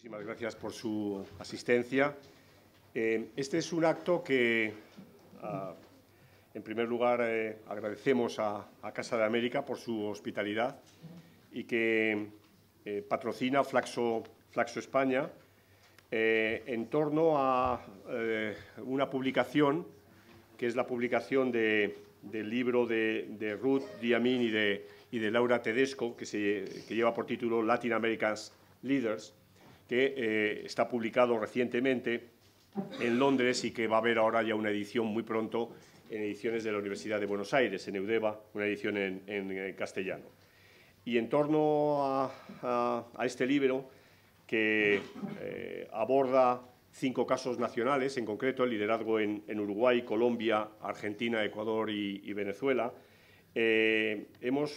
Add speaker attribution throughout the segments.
Speaker 1: Muchísimas gracias por su asistencia. Eh, este es un acto que, ah, en primer lugar, eh, agradecemos a, Casa de América por su hospitalidad y que eh, patrocina Flaxo, España en torno a una publicación que es la publicación del libro de, Ruth Diamín y de, Laura Tedesco, que, que lleva por título Latin America's Leaders, que eh, está publicado recientemente en Londres y que va a haber ahora ya una edición muy pronto en ediciones de la Universidad de Buenos Aires, en Eudeva, una edición en, eh, castellano. Y en torno a, este libro, que eh, aborda cinco casos nacionales, en concreto el liderazgo en, Uruguay, Colombia, Argentina, Ecuador y, Venezuela, hemos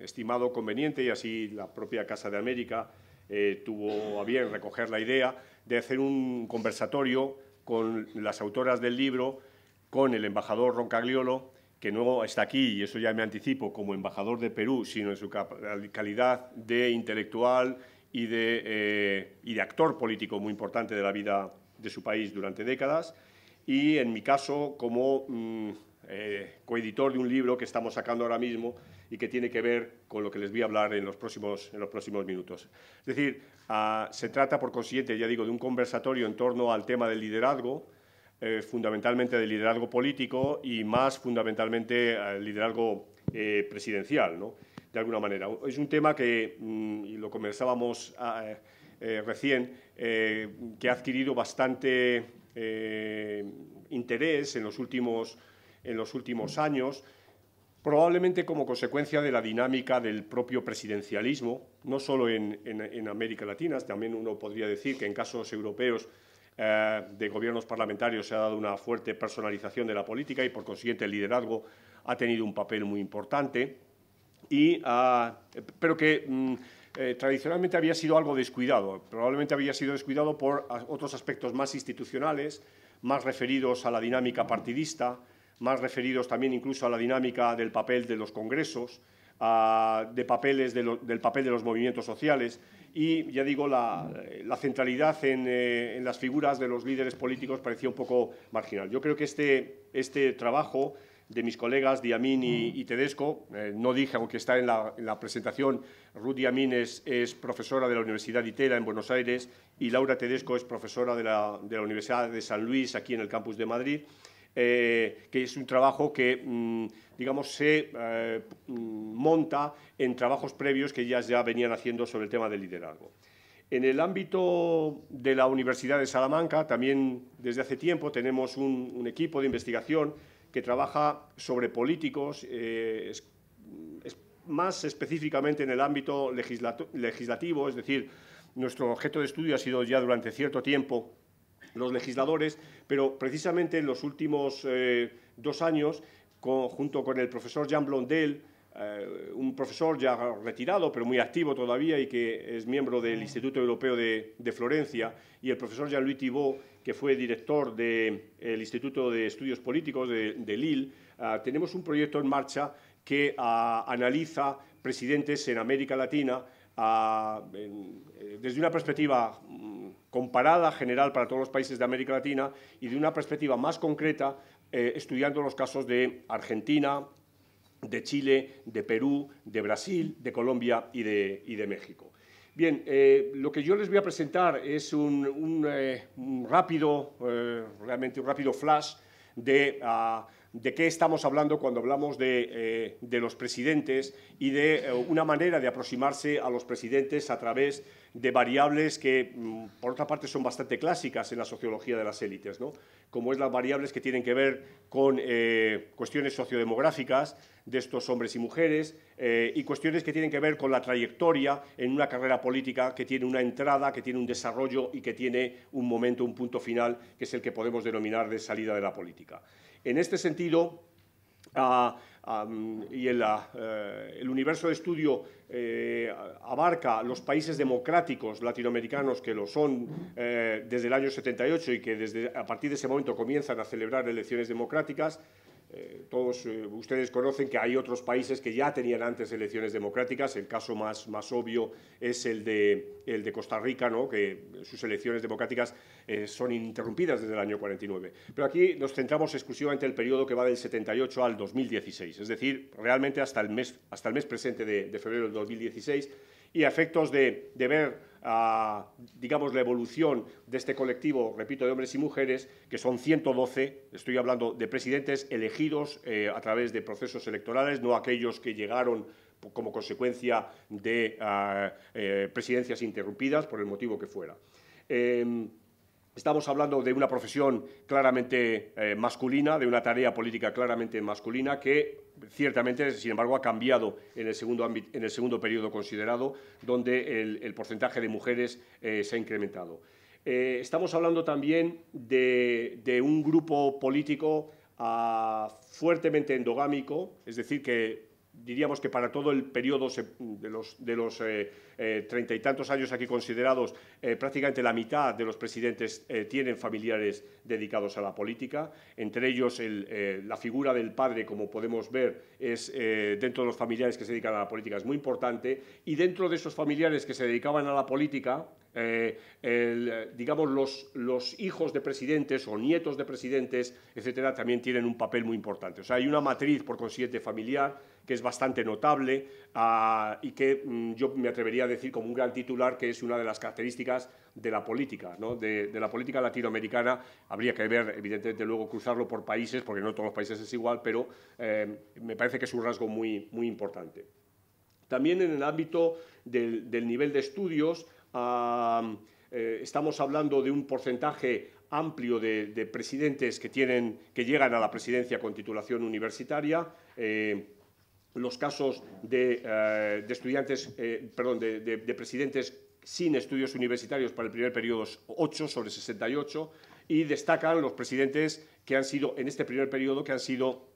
Speaker 1: estimado conveniente, y así la propia Casa de América eh, tuvo a bien recoger la idea de hacer un conversatorio con las autoras del libro, con el embajador Roncagliolo, que no está aquí, y eso ya me anticipo, como embajador de Perú, sino en su calidad de intelectual eh, y de, actor político muy importante de la vida de su país durante décadas, y en mi caso como mm, eh, coeditor de un libro que estamos sacando ahora mismo y que tiene que ver con lo que les voy a hablar en los próximos, en los próximos minutos. Es decir, ah, se trata, por consiguiente, ya digo, de un conversatorio en torno al tema del liderazgo, eh, fundamentalmente del liderazgo político y más fundamentalmente el eh, liderazgo eh, presidencial, ¿no? de alguna manera. Es un tema que, mm, y lo conversábamos ah, recién, que ha adquirido bastante interés en los últimos, en los últimos años probablemente como consecuencia de la dinámica del propio presidencialismo, no solo en, América Latina, también uno podría decir que en casos europeos eh, de gobiernos parlamentarios se ha dado una fuerte personalización de la política y por consiguiente el liderazgo ha tenido un papel muy importante, ah, pero que mm, eh, tradicionalmente había sido algo descuidado, probablemente había sido descuidado por otros aspectos más institucionales, más referidos a la dinámica partidista, más referidos también incluso a la dinámica del papel de los congresos, de papeles del papel de los movimientos sociales y, ya digo, la, centralidad eh, en, las figuras de los líderes políticos parecía un poco marginal. Yo creo que este, este trabajo de mis colegas Diamín y, Tedesco. Eh, no dije, aunque está en la, presentación, Ruth Diamín es, profesora de la Universidad de en Buenos Aires y Laura Tedesco es profesora de la Universidad de San Luis aquí en el campus de Madrid. Eh, que es un trabajo que, mm, digamos, se eh, mm, monta en trabajos previos que ya ya venían haciendo sobre el tema del liderazgo. En el ámbito de la Universidad de Salamanca, también desde hace tiempo tenemos un, equipo de investigación que trabaja sobre políticos, eh, más específicamente en el ámbito legislativo, es decir, nuestro objeto de estudio ha sido ya durante cierto tiempo los legisladores, pero precisamente en los últimos eh, dos años, junto con el profesor Jean Blondel, eh, un profesor ya retirado, pero muy activo todavía y que es miembro del Instituto Europeo de, Florencia, y el profesor Jean-Louis Thibault, que fue director del Instituto de Estudios Políticos de, Lille, ah, tenemos un proyecto en marcha que ah, analiza presidentes en América Latina eh, desde una perspectiva mm, comparada, general, para todos los países de América Latina y de una perspectiva más concreta, eh, estudiando los casos de Argentina, de Chile, de Perú, de Brasil, de Colombia y de, de México. Bien, eh, lo que yo les voy a presentar es un, rápido, realmente un rápido flash de... Ah, de qué estamos hablando cuando hablamos de, eh, los presidentes y de eh, una manera de aproximarse a los presidentes a través de variables que, mm, por otra parte, son bastante clásicas en la sociología de las élites, como es las variables que tienen que ver con eh, cuestiones sociodemográficas de estos hombres y mujeres y cuestiones que tienen que ver con la trayectoria en una carrera política que tiene una entrada, que tiene un desarrollo y que tiene un momento, un punto final, que es el que podemos denominar de salida de la política. En este sentido, ah, y eh, el, universo de estudio eh, abarca los países democráticos latinoamericanos que lo son eh, desde el año 78 y que desde, a partir de ese momento comienzan a celebrar elecciones democráticas, eh, todos eh, ustedes conocen que hay otros países que ya tenían antes elecciones democráticas. El caso más, más obvio es el de, el de Costa Rica, ¿no? que sus elecciones democráticas eh, son interrumpidas desde el año 49. Pero aquí nos centramos exclusivamente en el periodo que va del 78 al 2016, es decir, realmente hasta el mes, hasta el mes presente de, febrero del 2016. Y a efectos de, de ver a, digamos, la evolución de este colectivo, repito, de hombres y mujeres, que son 112, estoy hablando de presidentes elegidos eh, a través de procesos electorales, no aquellos que llegaron como consecuencia de ah, eh, presidencias interrumpidas, por el motivo que fuera. Em, estamos hablando de una profesión claramente eh, masculina, de una tarea política claramente masculina que ciertamente, sin embargo, ha cambiado en el segundo, en el segundo periodo considerado, donde el, porcentaje de mujeres eh, se ha incrementado. Eh, estamos hablando también de, un grupo político ah, fuertemente endogámico, es decir, que diríamos que para todo el periodo de los, eh, eh, treinta y tantos años aquí considerados, eh, prácticamente la mitad de los presidentes tienen familiares dedicados a la política. Entre ellos, la figura del padre, como podemos ver, es dentro de los familiares que se dedican a la política es muy importante. Y dentro de esos familiares que se dedicaban a la política, eh, eh, digamos, los, hijos de presidentes o nietos de presidentes, etcétera, también tienen un papel muy importante. O sea, hay una matriz, por consiguiente, familiar que es bastante notable ah, y que mm, yo me atrevería a decir como un gran titular que es una de las características de la política, ¿no? de, la política latinoamericana. Habría que ver, evidentemente, luego cruzarlo por países, porque no todos los países es igual, pero eh, me parece que es un rasgo muy, muy importante. También en el ámbito del nivel de estudios, eh, estamos hablando de un porcentaje amplio de, presidentes que, tienen, que llegan a la presidencia con titulación universitaria. Eh, los casos de, eh, estudiantes, perdón, de, presidentes sin estudios universitarios para el primer periodo 8 sobre 68 y destacan los presidentes que han sido, en este primer periodo, que han sido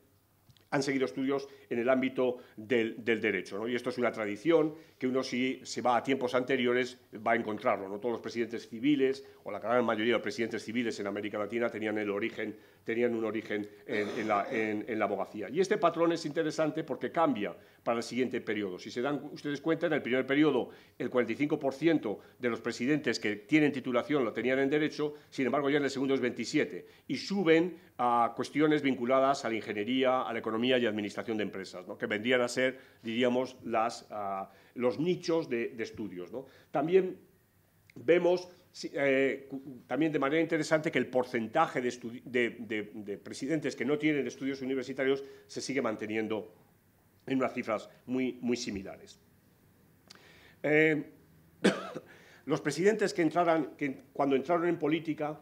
Speaker 1: han seguido estudios en el ámbito del, derecho. Y esto es una tradición que uno si se va a tiempos anteriores va a encontrarlo. ¿no? Todos los presidentes civiles, o la gran mayoría de los presidentes civiles en América Latina, tenían el origen tenían un origen en, la, abogacía. Y este patrón es interesante porque cambia para el siguiente periodo. Si se dan ustedes cuenta, en el primer periodo el 45% de los presidentes que tienen titulación lo tenían en derecho, sin embargo ya en el segundo es 27 y suben a cuestiones vinculadas a la ingeniería, a la economía y administración de empresas, que vendrían a ser, diríamos, ah, los nichos de, estudios. También vemos eh, también de manera interesante que el porcentaje de, de, presidentes que no tienen estudios universitarios se sigue manteniendo en unas cifras muy, muy similares. Eh, los presidentes que entraran, que cuando entraron en política,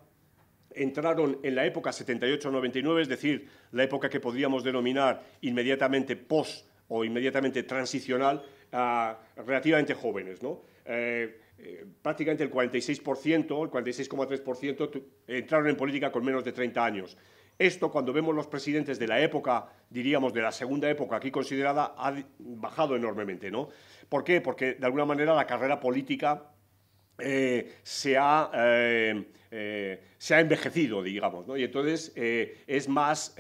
Speaker 1: entraron en la época 78-99, es decir, la época que podríamos denominar inmediatamente post o inmediatamente transicional, ah, relativamente jóvenes. ¿no? Eh, eh, prácticamente el 46%, el 46,3% entraron en política con menos de 30 años. Esto, cuando vemos los presidentes de la época, diríamos de la segunda época aquí considerada, ha bajado enormemente, ¿no? ¿Por qué? Porque de alguna manera la carrera política eh, eh, se, ha, envejecido, digamos, Y entonces es más.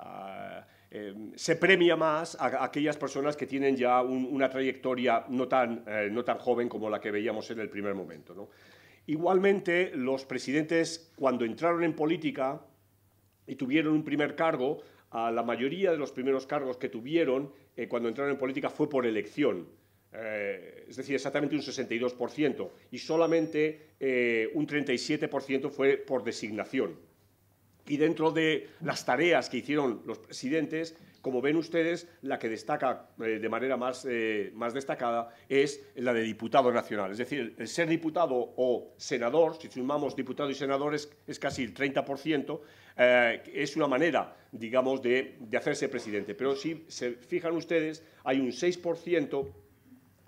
Speaker 1: Ah, Em, se premia más a, aquellas personas que tienen ya una trayectoria eh, no tan, joven como la que veíamos en el primer momento. Igualmente, los presidentes, cuando entraron en política y tuvieron un primer cargo, a la mayoría de los primeros cargos que tuvieron eh, cuando entraron en política fue por elección. Eh, es decir, exactamente un 62%, y solamente un 37% fue por designación. Y dentro de las tareas que hicieron los presidentes, como ven ustedes, la que destaca eh, de manera más, eh, más destacada es la de diputado nacional. Es decir, el ser diputado o senador, si sumamos diputado y senadores, es casi el 30%, eh, es una manera, digamos, de, de hacerse presidente. Pero si se fijan ustedes, hay un 6%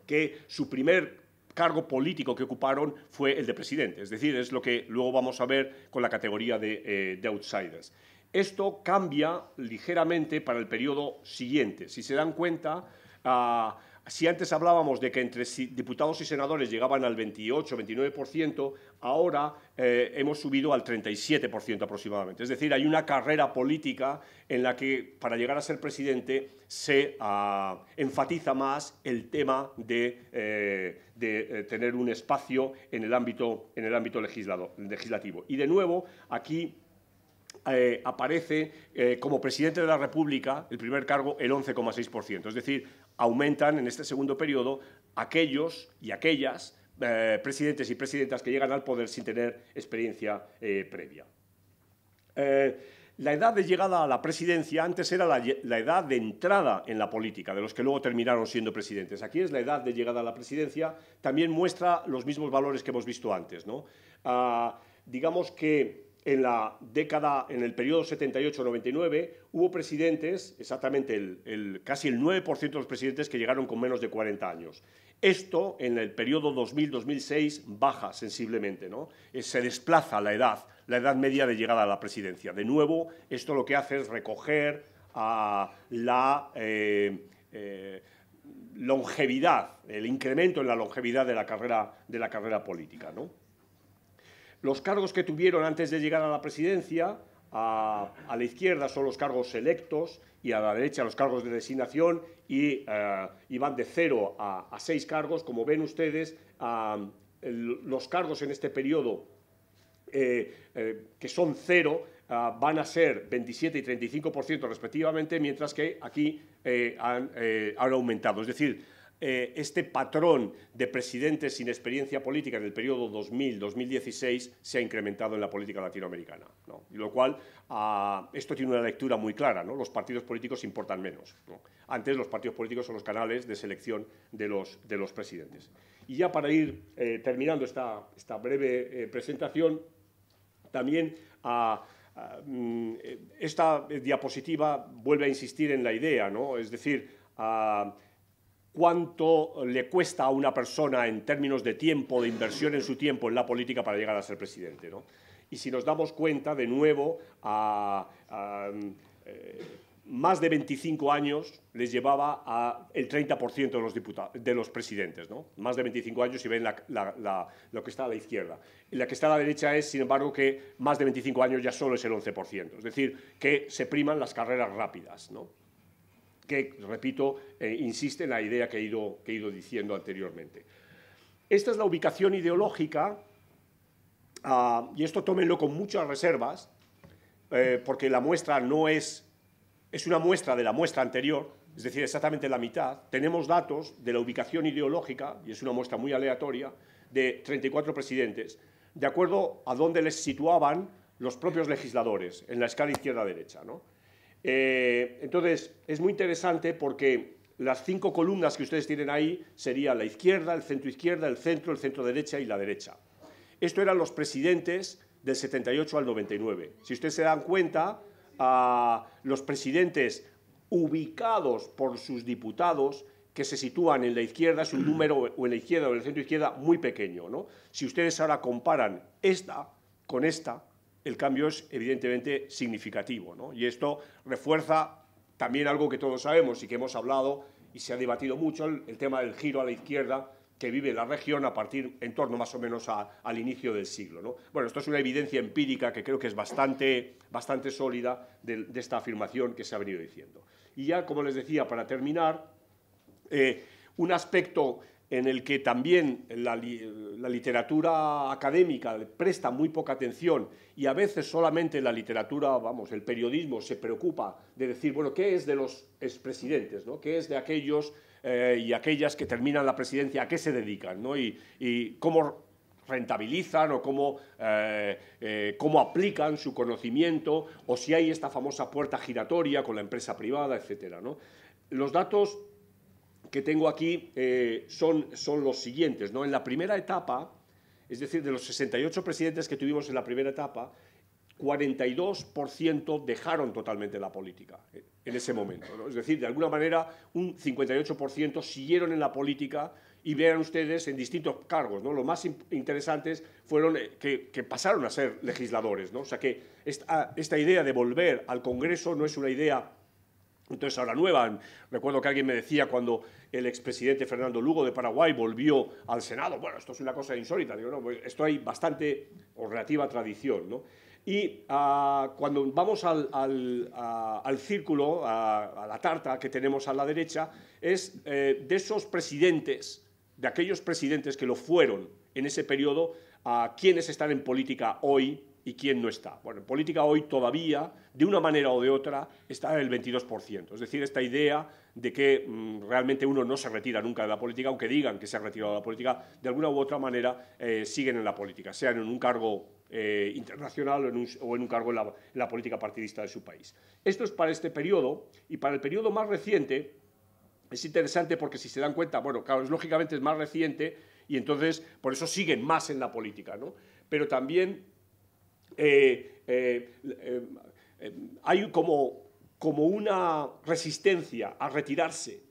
Speaker 1: que su primer cargo político que ocuparon fue el de presidente. Es decir, es lo que luego vamos a ver con la categoría de, eh, outsiders. Esto cambia ligeramente para el periodo siguiente. Si se dan cuenta, ah, si antes hablábamos de que entre diputados y senadores llegaban al 28-29%, ahora eh, hemos subido al 37% aproximadamente. Es decir, hay una carrera política en la que para llegar a ser presidente se ah, enfatiza más el tema de, eh, eh, tener un espacio en el ámbito, en el ámbito legislativo. Y de nuevo, aquí eh, aparece eh, como presidente de la República, el primer cargo, el 11,6%. Es decir, aumentan en este segundo periodo aquellos y aquellas eh, presidentes y presidentas que llegan al poder sin tener experiencia previa. la edad de llegada a la presidencia antes era la, edad de entrada en la política, de los que luego terminaron siendo presidentes. Aquí es la edad de llegada a la presidencia, también muestra los mismos valores que hemos visto antes. ¿no? Ah, digamos que en la década, en el periodo 78-99, hubo presidentes, exactamente el, casi el 9% de los presidentes que llegaron con menos de 40 años. Esto en el periodo 2000-2006 baja sensiblemente, ¿no? Eh, se desplaza la edad, la edad media de llegada a la presidencia. De nuevo, esto lo que hace es recoger la eh, eh, longevidad, el incremento en la longevidad de la carrera, de la carrera política, ¿no? Los cargos que tuvieron antes de llegar a la presidencia, a, la izquierda son los cargos electos y a la derecha los cargos de designación y, eh, van de cero a, seis cargos. Como ven ustedes, los cargos en este periodo eh, eh, que son cero van a ser 27 y 35% respectivamente, mientras que aquí han, han, aumentado. Es decir, eh, este patrón de presidentes sin experiencia política en el periodo 2000-2016 se ha incrementado en la política latinoamericana. Y lo cual, ah, esto tiene una lectura muy clara, ¿no? los partidos políticos importan menos. Antes los partidos políticos son los canales de selección de los, de los presidentes. Y ya para ir eh, terminando esta, breve eh, presentación, también... Ah, ah, mm, esta diapositiva vuelve a insistir en la idea, ¿no? es decir, cuánto le cuesta a una persona en términos de tiempo, de inversión en su tiempo en la política para llegar a ser presidente. ¿no? Y si nos damos cuenta, de nuevo, a, eh, más de 25 años les llevaba el 30% de los, de los presidentes, ¿no? Más de 25 años si ven lo que está a la izquierda. Y la que está a la derecha es, sin embargo, que más de 25 años ya solo es el 11%. Es decir, que se priman las carreras rápidas, ¿no? que, repito, eh, insiste en la idea que he, ido, que he ido diciendo anteriormente. Esta es la ubicación ideológica, ah, y esto tómenlo con muchas reservas, eh, porque la muestra no es, es una muestra de la muestra anterior, es decir, exactamente la mitad. Tenemos datos de la ubicación ideológica, y es una muestra muy aleatoria, de 34 presidentes, de acuerdo a dónde les situaban los propios legisladores, en la escala izquierda-derecha. ¿no? Eh, entonces, es muy interesante porque las cinco columnas que ustedes tienen ahí serían la izquierda, el centro izquierda, el centro, el centro derecha y la derecha. Esto eran los presidentes del 78 al 99. Si ustedes se dan cuenta, a ah, los presidentes ubicados por sus diputados que se sitúan en la izquierda es un número o en la izquierda o en el centro izquierda muy pequeño. Si ustedes ahora comparan esta con esta, el cambio es evidentemente significativo. Y esto refuerza también algo que todos sabemos y que hemos hablado y se ha debatido mucho, el, tema del giro a la izquierda que vive la región a partir, en torno más o menos al inicio del siglo. ¿no? Bueno, esto es una evidencia empírica que creo que es bastante, bastante sólida de, esta afirmación que se ha venido diciendo. Y ya, como les decía, para terminar, eh, un aspecto en el que también la, literatura académica presta muy poca atención y a veces solamente la literatura, vamos, el periodismo se preocupa de decir, bueno, ¿qué es de los expresidentes? ¿no? ¿Qué es de aquellos eh, y aquellas que terminan la presidencia? ¿A qué se dedican? ¿no? Y, cómo rentabilizan o cómo, eh, eh, cómo aplican su conocimiento o si hay esta famosa puerta giratoria con la empresa privada, etcétera? ¿no? Los datos que tengo aquí eh, son, son los siguientes. ¿no? En la primera etapa, es decir, de los 68 presidentes que tuvimos en la primera etapa, 42% dejaron totalmente la política eh, en ese momento. ¿no? Es decir, de alguna manera, un 58% siguieron en la política y vean ustedes en distintos cargos. ¿no? Los más interesantes fueron eh, que, pasaron a ser legisladores. ¿no? O sea que esta idea de volver al Congreso no es una idea entonces, ahora nueva, recuerdo que alguien me decía cuando el expresidente Fernando Lugo de Paraguay volvió al Senado, bueno, esto es una cosa insólita, digo, no, pues, esto hay bastante o relativa tradición, ¿no? Y ah, cuando vamos al, círculo, a, la tarta que tenemos a la derecha, es eh, de esos presidentes, de aquellos presidentes que lo fueron en ese periodo, a quienes están en política hoy, y quién no está. Bueno, en política hoy todavía, de una manera o de otra, está en el 22%. Es decir, esta idea de que mm, realmente uno no se retira nunca de la política, aunque digan que se ha retirado de la política, de alguna u otra manera eh, siguen en la política, sean en un cargo eh, internacional o en, un, cargo en la, política partidista de su país. Esto es para este periodo y para el periodo más reciente es interesante porque si se dan cuenta, bueno, claro, lógicamente es más reciente y entonces por eso siguen más en la política, ¿no? Pero también eh, eh, eh, hay como, como, una resistencia a retirarse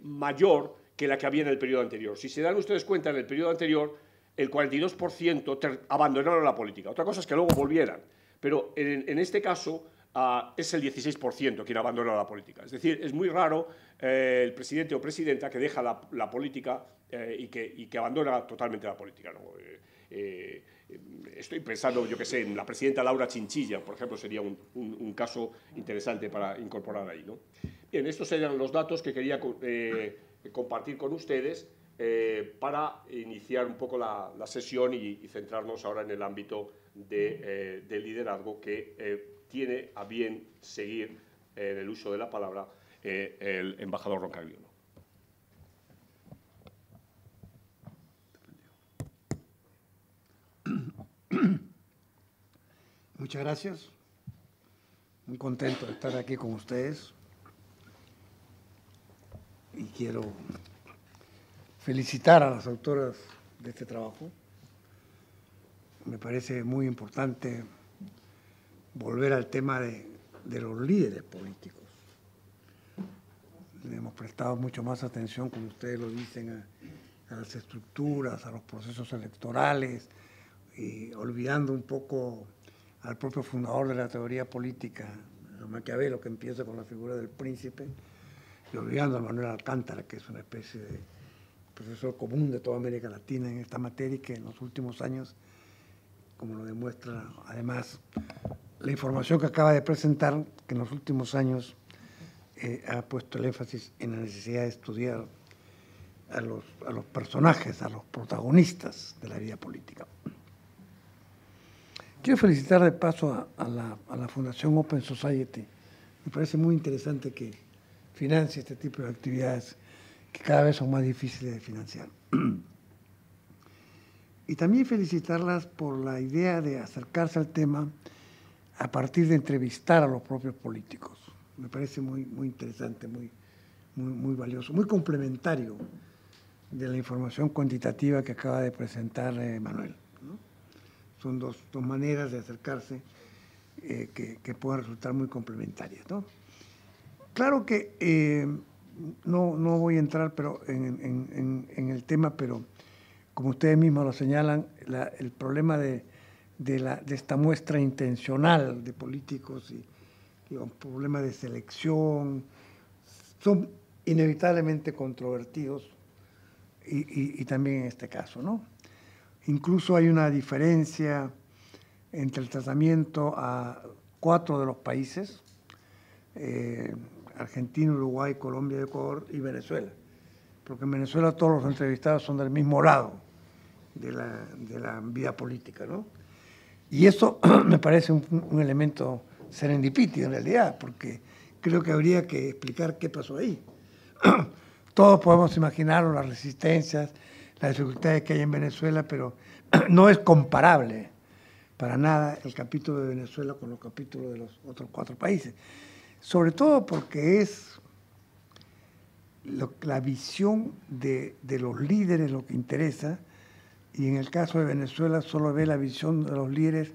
Speaker 1: mayor que la que había en el periodo anterior. Si se dan ustedes cuenta, en el periodo anterior el 42% abandonaron la política. Otra cosa es que luego volvieran, pero en, este caso ah, es el 16% quien abandona la política. Es decir, es muy raro el presidente o presidenta que deja la, política y, que, abandona totalmente la política. Estoy pensando, yo que sé, en la presidenta Laura Chinchilla, por ejemplo, sería un, caso interesante para incorporar ahí. ¿no? Bien, estos serían los datos que quería eh, compartir con ustedes eh, para iniciar un poco la, sesión y, centrarnos ahora en el ámbito eh, del liderazgo que tiene a bien seguir en el uso de la palabra el embajador Roncaglione.
Speaker 2: Muchas gracias. Muy contento de estar aquí con ustedes. Y quiero felicitar a las autoras de este trabajo. Me parece muy importante volver al tema de, los líderes políticos. Le hemos prestado mucho más atención, como ustedes lo dicen, a las estructuras, a los procesos electorales, y olvidando un poco al propio fundador de la teoría política, Maquiavelo, que empieza con la figura del príncipe, y olvidando a Manuel Alcántara, que es una especie de profesor común de toda América Latina en esta materia y que en los últimos años, como lo demuestra además la información que acaba de presentar, que en los últimos años eh, ha puesto el énfasis en la necesidad de estudiar a los personajes, a los protagonistas de la vida política. Quiero felicitar de paso a, la, Fundación Open Society. Me parece muy interesante que financie este tipo de actividades que cada vez son más difíciles de financiar. Y también felicitarlas por la idea de acercarse al tema a partir de entrevistar a los propios políticos. Me parece muy, muy interesante, muy, muy, valioso, muy complementario de la información cuantitativa que acaba de presentar eh, Manuel son dos, maneras de acercarse eh, que, pueden resultar muy complementarias. ¿no? Claro que eh, no, voy a entrar pero en, el tema, pero como ustedes mismos lo señalan, el problema de, de, esta muestra intencional de políticos y el problema de selección son inevitablemente controvertidos y, y también en este caso, ¿no? Incluso hay una diferencia entre el tratamiento a cuatro de los países, eh, Argentina, Uruguay, Colombia, Ecuador y Venezuela. Porque en Venezuela todos los entrevistados son del mismo lado de la, vida política, ¿no? Y eso me parece un, elemento serendipity en realidad, porque creo que habría que explicar qué pasó ahí. Todos podemos imaginar las resistencias, las dificultades que hay en Venezuela, pero no es comparable para nada el capítulo de Venezuela con los capítulos de los otros cuatro países. Sobre todo porque es la visión de, los líderes lo que interesa, y en el caso de Venezuela solo ve la visión de los líderes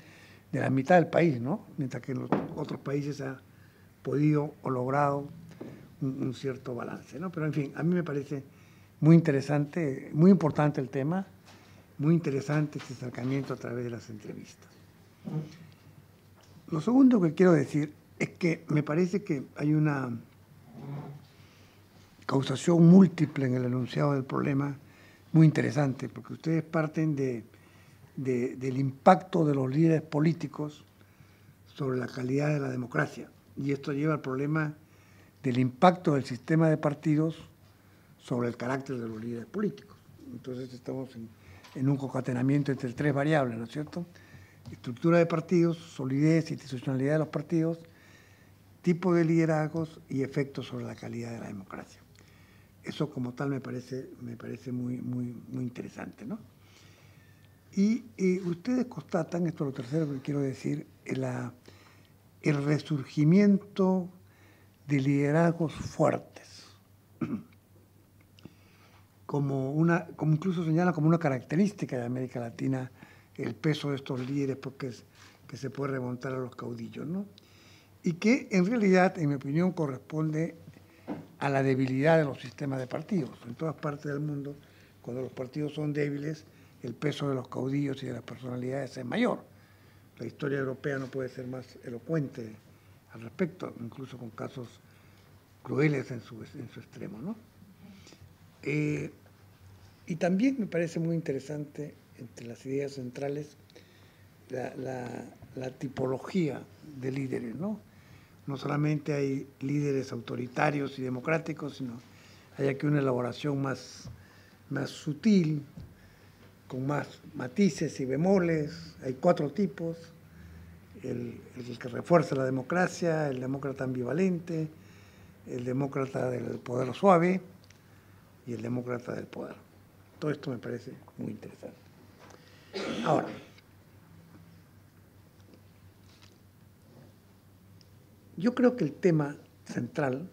Speaker 2: de la mitad del país, ¿no? Mientras que en los otros países ha podido o logrado un, un cierto balance, ¿no? Pero en fin, a mí me parece muy interesante, muy importante el tema, muy interesante este acercamiento a través de las entrevistas. Lo segundo que quiero decir es que me parece que hay una causación múltiple en el enunciado del problema muy interesante, porque ustedes parten del impacto de los líderes políticos sobre la calidad de la democracia. Y esto lleva al problema del impacto del sistema de partidos sobre el carácter de los líderes políticos. Entonces estamos en, un concatenamiento entre tres variables, ¿no es cierto? Estructura de partidos, solidez, institucionalidad de los partidos, tipo de liderazgos y efectos sobre la calidad de la democracia. Eso como tal me parece, me parece muy, muy, muy interesante, ¿no? Y ustedes constatan, esto es lo tercero que quiero decir, el resurgimiento de liderazgos fuertes. como una, como incluso señala como una característica de América Latina el peso de estos líderes porque pues, es, que se puede remontar a los caudillos, ¿no? Y que en realidad, en mi opinión, corresponde a la debilidad de los sistemas de partidos. En todas partes del mundo, cuando los partidos son débiles, el peso de los caudillos y de las personalidades es mayor. La historia europea no puede ser más elocuente al respecto, incluso con casos crueles en su, en su extremo, ¿no? Eh, y también me parece muy interesante, entre las ideas centrales, la, tipología de líderes, ¿no? No solamente hay líderes autoritarios y democráticos, sino hay aquí una elaboración más, más sutil, con más matices y bemoles. Hay cuatro tipos. el, que refuerza la democracia, el demócrata ambivalente, el demócrata del poder suave, y el demócrata del poder. Todo esto me parece muy interesante. Ahora, yo creo que el tema central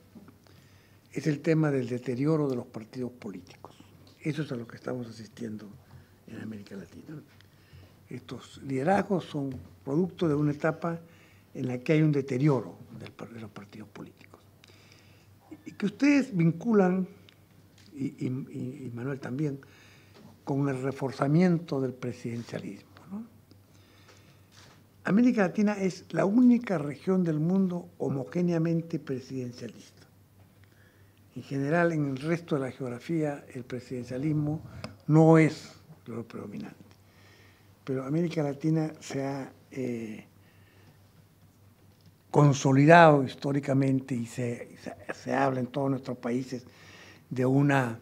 Speaker 2: es el tema del deterioro de los partidos políticos. Eso es a lo que estamos asistiendo en América Latina. Estos liderazgos son producto de una etapa en la que hay un deterioro de los partidos políticos. Y que ustedes vinculan y, Manuel también, con el reforzamiento del presidencialismo. América Latina es la única región del mundo homogéneamente presidencialista. En general, en el resto de la geografía, el presidencialismo no es lo predominante. Pero América Latina se ha eh, consolidado históricamente y se habla en todos nuestros países de una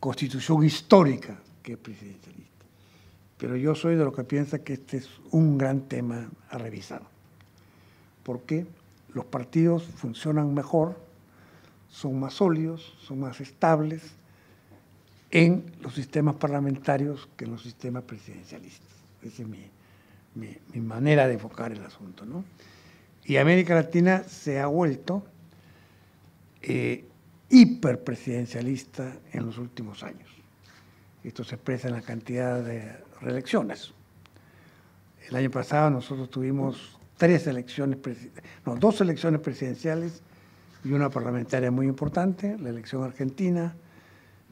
Speaker 2: constitución histórica que es presidencialista. Pero yo soy de los que piensa que este es un gran tema a revisar, porque los partidos funcionan mejor, son más sólidos, son más estables en los sistemas parlamentarios que en los sistemas presidencialistas. Esa es mi, mi, manera de enfocar el asunto. Y América Latina se ha vuelto eh, hiperpresidencialista en los últimos años. Esto se expresa en la cantidad de reelecciones. El año pasado nosotros tuvimos tres elecciones, no, dos elecciones presidenciales y una parlamentaria muy importante, la elección argentina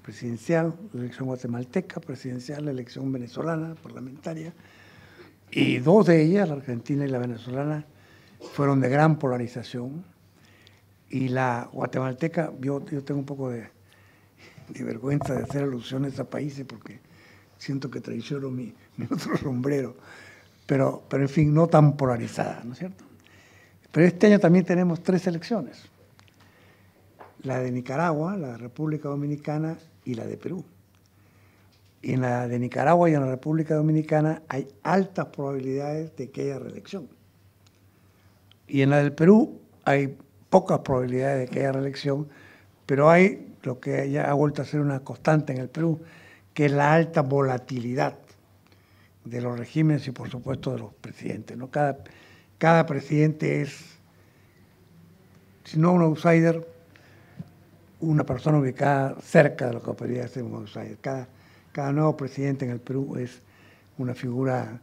Speaker 2: presidencial, la elección guatemalteca presidencial, la elección venezolana parlamentaria, y dos de ellas, la argentina y la venezolana, fueron de gran polarización y la guatemalteca, yo, tengo un poco de, vergüenza de hacer alusiones a países eh, porque siento que traiciono mi, otro sombrero, pero, pero en fin, no tan polarizada, ¿no es cierto? Pero este año también tenemos tres elecciones, la de Nicaragua, la de República Dominicana y la de Perú. Y en la de Nicaragua y en la República Dominicana hay altas probabilidades de que haya reelección. Y en la del Perú hay pocas probabilidades de que haya reelección, pero hay lo que ya ha vuelto a ser una constante en el Perú, que es la alta volatilidad de los regímenes y por supuesto de los presidentes. ¿no? Cada, cada presidente es, si no un outsider, una persona ubicada cerca de lo que podría ser un outsider. Cada, cada nuevo presidente en el Perú es una figura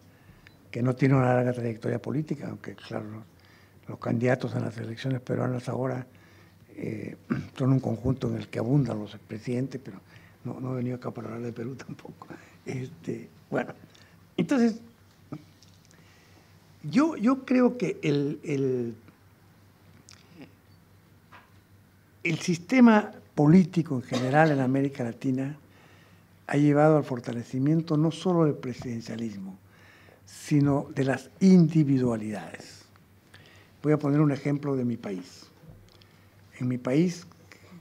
Speaker 2: que no tiene una larga trayectoria política, aunque claro, los candidatos a las elecciones peruanas ahora eh, son un conjunto en el que abundan los expresidentes, pero no, he venido acá para hablar de Perú tampoco. Este, bueno, entonces, yo, yo creo que el, el sistema político en general en América Latina ha llevado al fortalecimiento no solo del presidencialismo, sino de las individualidades. Voy a poner un ejemplo de mi país. En mi país,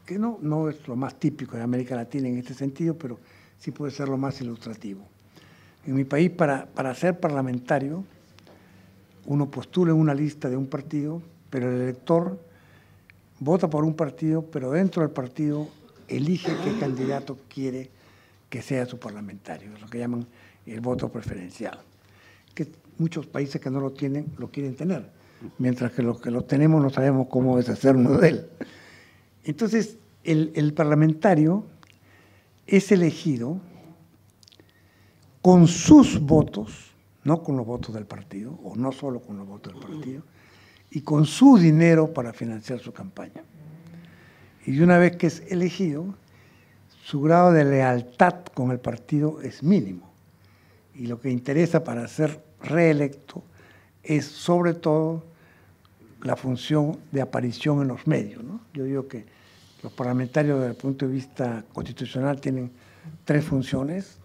Speaker 2: que no, no es lo más típico de América Latina en este sentido, pero sí puede ser lo más ilustrativo. En mi país, para, para ser parlamentario, uno postula en una lista de un partido, pero el elector vota por un partido, pero dentro del partido elige qué candidato quiere que sea su parlamentario, lo que llaman el voto preferencial, que muchos países que no lo tienen lo quieren tener mientras que los que lo tenemos no sabemos cómo deshacernos de él. Entonces, el, el parlamentario es elegido con sus votos, no con los votos del partido, o no solo con los votos del partido, y con su dinero para financiar su campaña. Y una vez que es elegido, su grado de lealtad con el partido es mínimo. Y lo que interesa para ser reelecto es sobre todo la función de aparición en los medios. Yo digo que los parlamentarios desde el punto de vista constitucional tienen tres funciones,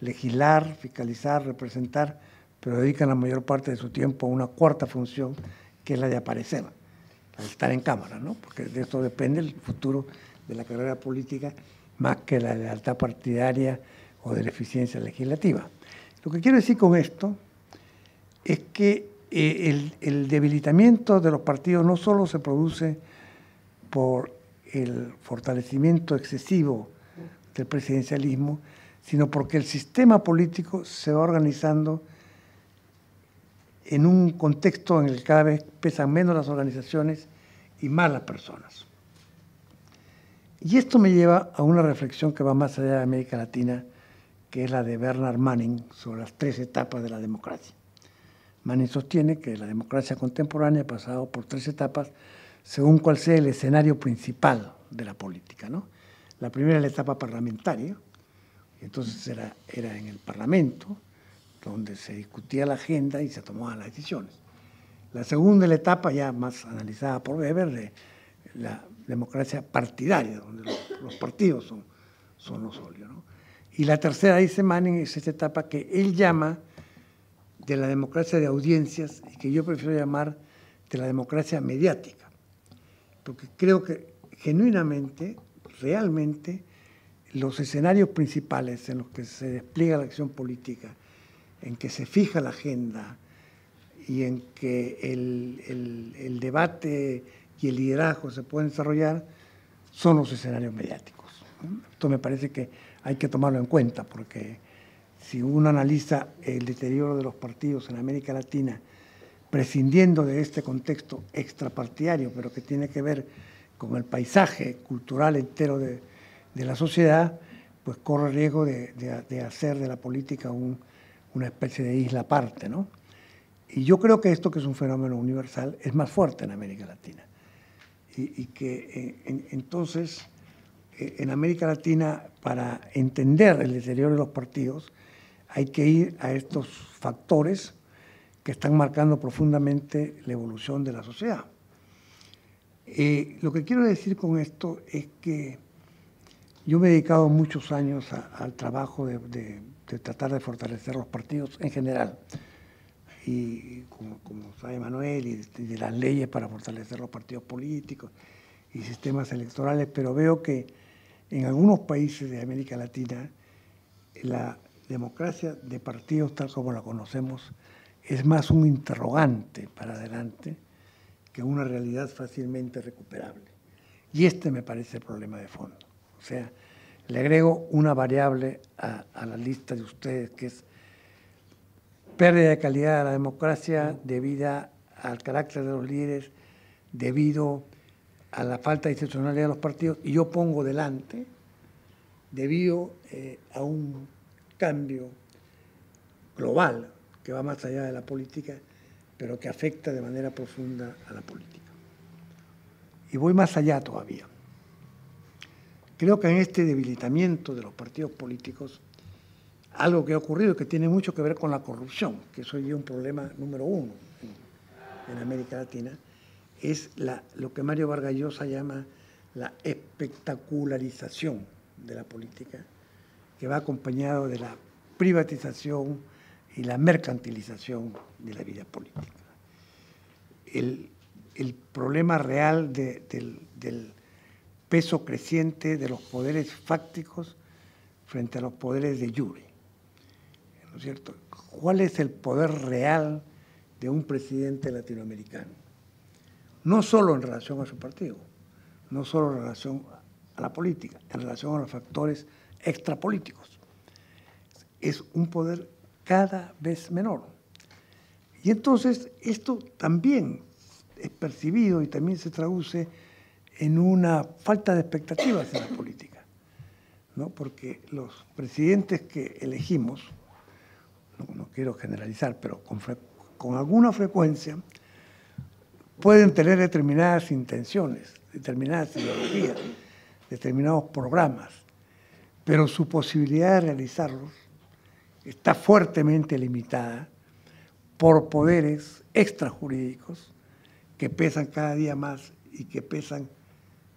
Speaker 2: legislar, fiscalizar, representar, pero dedican la mayor parte de su tiempo a una cuarta función, que es la de aparecer, de estar en cámara, porque de esto depende el futuro de la carrera política, más que la lealtad partidaria o de la eficiencia legislativa. Lo que quiero decir con esto es que eh, el, el, debilitamiento de los partidos no solo se produce por el fortalecimiento excesivo del presidencialismo, sino porque el sistema político se va organizando en un contexto en el que cada vez pesan menos las organizaciones y más las personas. Y esto me lleva a una reflexión que va más allá de América Latina, que es la de Bernard Manning sobre las tres etapas de la democracia. Manning sostiene que la democracia contemporánea ha pasado por tres etapas según cuál sea el escenario principal de la política. ¿no? La primera es la etapa parlamentaria, entonces era, era en el Parlamento, donde se discutía la agenda y se tomaban las decisiones. La segunda es la etapa ya más analizada por Weber, de la democracia partidaria, donde los, partidos son, son los sólidos. Y la tercera, dice Manning, es esta etapa que él llama de la democracia de audiencias y que yo prefiero llamar de la democracia mediática, porque creo que genuinamente, realmente, los escenarios principales en los que se despliega la acción política, en que se fija la agenda y en que el, debate y el liderazgo se pueden desarrollar, son los escenarios mediáticos. Esto me parece que hay que tomarlo en cuenta porque si uno analiza el deterioro de los partidos en América Latina, prescindiendo de este contexto extrapartidario, pero que tiene que ver con el paisaje cultural entero de, la sociedad, pues corre riesgo de, hacer de la política una especie de isla aparte. ¿no? Y yo creo que esto, que es un fenómeno universal, es más fuerte en América Latina. Y, que eh, entonces eh, en América Latina, para entender el deterioro de los partidos, hay que ir a estos factores que están marcando profundamente la evolución de la sociedad. Eh, lo que quiero decir con esto es que yo me he dedicado muchos años al trabajo de, tratar de fortalecer los partidos en general, y como, sabe Manuel, y de, de, las leyes para fortalecer los partidos políticos y sistemas electorales, pero veo que en algunos países de América Latina la, democracia de partidos tal como la conocemos es más un interrogante para adelante que una realidad fácilmente recuperable. Y este me parece el problema de fondo. O sea, le agrego una variable a, la lista de ustedes que es pérdida de calidad de la democracia debido al carácter de los líderes, debido a la falta de institucionalidad de los partidos, y yo pongo delante, debido eh, a un cambio global que va más allá de la política, pero que afecta de manera profunda a la política. Y voy más allá todavía. Creo que en este debilitamiento de los partidos políticos, algo que ha ocurrido que tiene mucho que ver con la corrupción, que es hoy un problema número uno en, América Latina, es lo que Mario Vargas llama la espectacularización de la política que va acompañado de la privatización y la mercantilización de la vida política. El, problema real del, peso creciente de los poderes fácticos frente a los poderes de Yuri. cierto? ¿Cuál es el poder real de un presidente latinoamericano? No solo en relación a su partido, no solo en relación a la política, en relación a los factores extrapolíticos. Es un poder cada vez menor. Y entonces esto también es percibido y también se traduce en una falta de expectativas en la política, ¿no? porque los presidentes que elegimos, no, quiero generalizar, pero con alguna frecuencia, pueden tener determinadas intenciones, determinadas ideologías, determinados programas pero su posibilidad de realizarlos está fuertemente limitada por poderes extrajurídicos que pesan cada día más y que pesan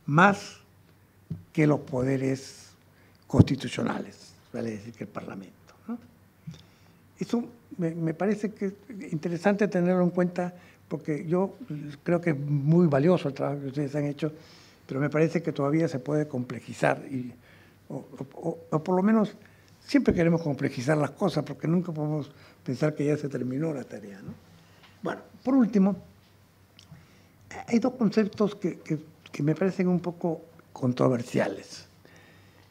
Speaker 2: más que los poderes constitucionales, vale decir que el Parlamento. Eso me, parece que es interesante tenerlo en cuenta porque yo creo que es muy valioso el trabajo que ustedes han hecho, pero me parece que todavía se puede complejizar y, o, por lo menos siempre queremos complejizar las cosas porque nunca podemos pensar que ya se terminó la tarea. Bueno, por último, hay dos conceptos que, me parecen un poco controversiales.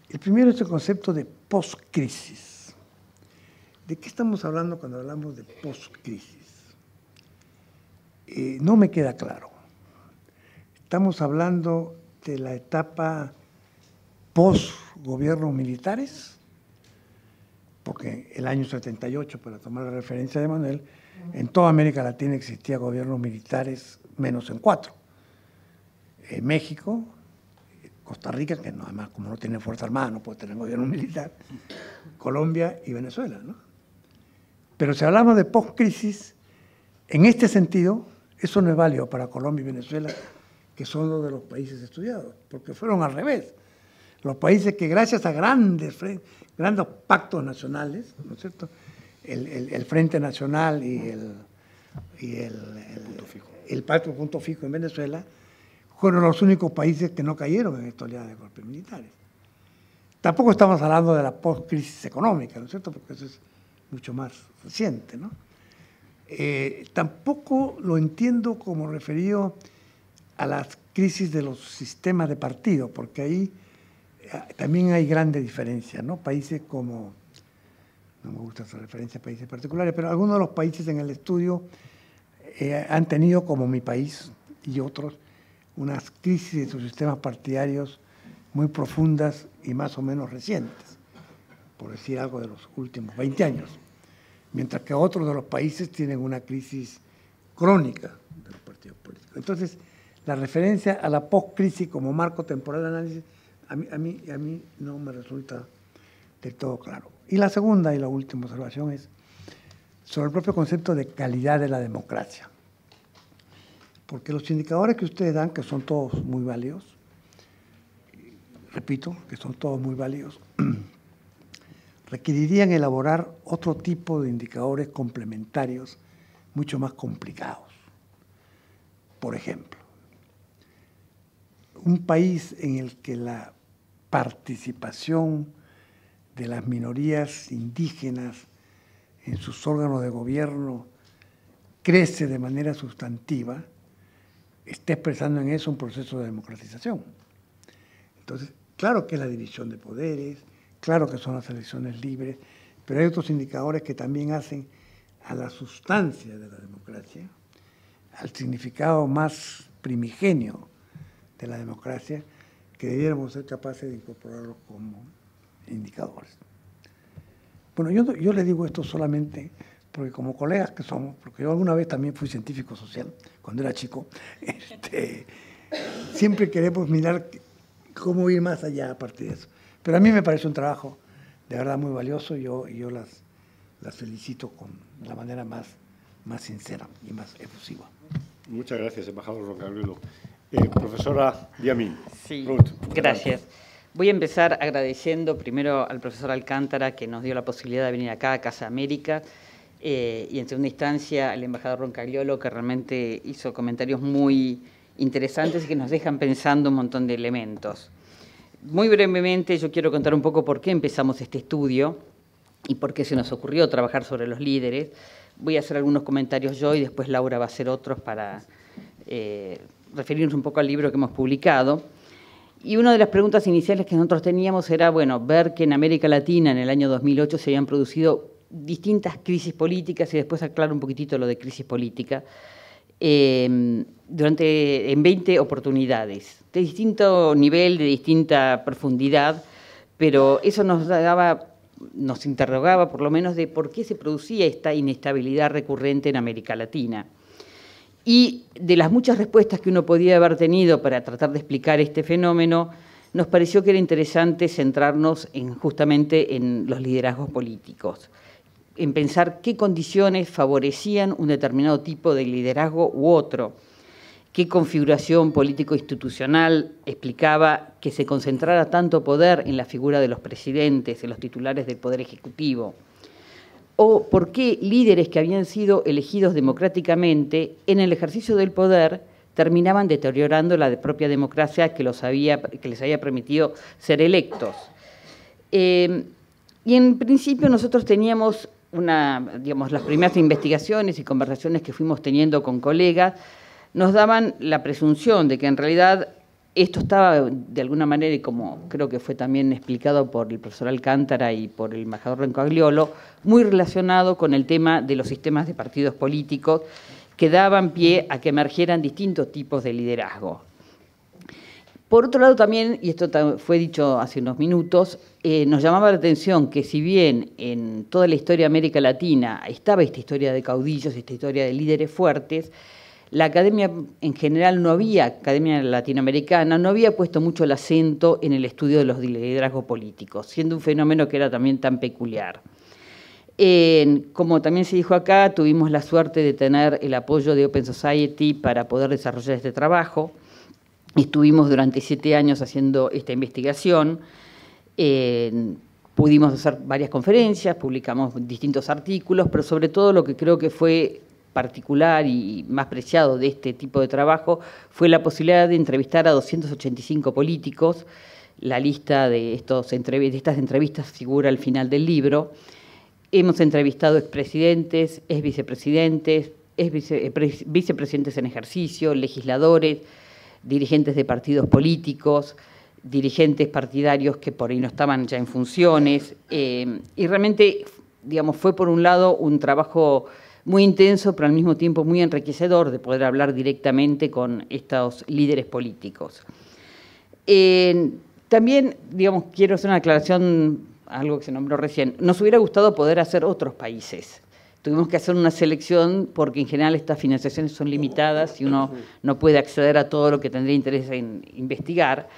Speaker 2: El primero es el concepto de post-crisis. ¿De qué estamos hablando cuando hablamos de post-crisis? Eh, no me queda claro. Estamos hablando de la etapa post-gobiernos militares, porque el año 78, para tomar la referencia de Manuel, en toda América Latina existía gobiernos militares menos en cuatro. En México, Costa Rica, que además como no tiene Fuerza Armada no puede tener gobierno militar, Colombia y Venezuela. Pero si hablamos de post-crisis, en este sentido, eso no es válido para Colombia y Venezuela, que son los de los países estudiados, porque fueron al revés los países que gracias a grandes, grandes pactos nacionales, ¿no es cierto? El, Frente Nacional y el, y el, el pacto punto fijo en Venezuela, fueron los únicos países que no cayeron en esta oleada de golpes militares. Tampoco estamos hablando de la post-crisis económica, ¿no es cierto? Porque eso es mucho más reciente, ¿no? Eh, tampoco lo entiendo como referido a las crisis de los sistemas de partido, porque ahí también hay grandes diferencias, ¿no? Países como, no me gusta hacer referencia a países particulares, pero algunos de los países en el estudio eh, han tenido, como mi país y otros, unas crisis de sus sistemas partidarios muy profundas y más o menos recientes, por decir algo de los últimos 20 años, mientras que otros de los países tienen una crisis crónica de los partidos políticos. Entonces, la referencia a la post-crisis como marco temporal de análisis a mí, a mí, no me resulta del todo claro. Y la segunda y la última observación es sobre el propio concepto de calidad de la democracia. Porque los indicadores que ustedes dan, que son todos muy válidos, repito, que son todos muy válidos, requerirían elaborar otro tipo de indicadores complementarios mucho más complicados. Por ejemplo, un país en el que la participación de las minorías indígenas en sus órganos de gobierno crece de manera sustantiva, está expresando en eso un proceso de democratización. Entonces, claro que es la división de poderes, claro que son las elecciones libres, pero hay otros indicadores que también hacen a la sustancia de la democracia, al significado más primigenio de la democracia, que debiéramos ser capaces de incorporarlos como indicadores. Bueno, yo, yo le digo esto solamente porque como colegas que somos, porque yo alguna vez también fui científico social cuando era chico, este, siempre queremos mirar cómo ir más allá a partir de eso. Pero a mí me parece un trabajo de verdad muy valioso y yo, yo las, las felicito con la manera más, más sincera y más efusiva. Muchas gracias,
Speaker 3: embajador Juan eh, profesora Diamín. Sí, gracias. Voy a empezar agradeciendo primero al profesor Alcántara que nos dio la posibilidad de venir acá a Casa América eh, y en segunda instancia al embajador Roncagliolo que realmente hizo comentarios muy interesantes y que nos dejan pensando un montón de elementos. Muy brevemente yo quiero contar un poco por qué empezamos este estudio y por qué se nos ocurrió trabajar sobre los líderes. Voy a hacer algunos comentarios yo y después Laura va a hacer otros para... Eh, referirnos un poco al libro que hemos publicado. Y una de las preguntas iniciales que nosotros teníamos era, bueno, ver que en América Latina en el año 2008 se habían producido distintas crisis políticas y después aclaro un poquitito lo de crisis política, em, durante, en 20 oportunidades, de distinto nivel, de distinta profundidad, pero eso nos daba, nos interrogaba por lo menos de por qué se producía esta inestabilidad recurrente en América Latina. Y de las muchas respuestas que uno podía haber tenido para tratar de explicar este fenómeno, nos pareció que era interesante centrarnos justamente en los liderazgos políticos, en pensar qué condiciones favorecían un determinado tipo de liderazgo u otro, qué configuración político-institucional explicaba que se concentrara tanto poder en la figura de los presidentes, en los titulares del Poder Ejecutivo o por qué líderes que habían sido elegidos democráticamente en el ejercicio del poder terminaban deteriorando la propia democracia que, que les había permitido ser electos. Em, y en principio nosotros teníamos una, digamos, las primeras investigaciones y conversaciones que fuimos teniendo con colegas nos daban la presunción de que en realidad esto estaba de alguna manera, y como creo que fue también explicado por el profesor Alcántara y por el embajador Renco Agliolo, muy relacionado con el tema de los sistemas de partidos políticos que daban pie a que emergieran distintos tipos de liderazgo. Por otro lado también, y esto fue dicho hace unos minutos, eh, nos llamaba la atención que si bien en toda la historia de América Latina estaba esta historia de caudillos, esta historia de líderes fuertes, la academia en general no había, academia latinoamericana, no había puesto mucho el acento en el estudio de los liderazgos políticos, siendo un fenómeno que era también tan peculiar. como también se dijo acá, tuvimos la suerte de tener el apoyo de Open Society para poder desarrollar este trabajo. Estuvimos durante siete años haciendo esta investigación. pudimos hacer varias conferencias, publicamos distintos artículos, pero sobre todo lo que creo que fue particular y más preciado de este tipo de trabajo fue la posibilidad de entrevistar a 285 políticos. La lista de, estos, de estas entrevistas figura al final del libro. Hemos entrevistado expresidentes, exvicepresidentes, vicepresidentes, ex eh, vicepresidentes en ejercicio, legisladores, dirigentes de partidos políticos, dirigentes partidarios que por ahí no estaban ya en funciones. Eh, y realmente, digamos, fue por un lado un trabajo muy intenso, pero al mismo tiempo muy enriquecedor de poder hablar directamente con estos líderes políticos. también, digamos, quiero hacer una aclaración, algo que se nombró recién. Nos hubiera gustado poder hacer otros países. Tuvimos que hacer una selección porque en general estas financiaciones son limitadas y uno no puede acceder a todo lo que tendría interés en investigar.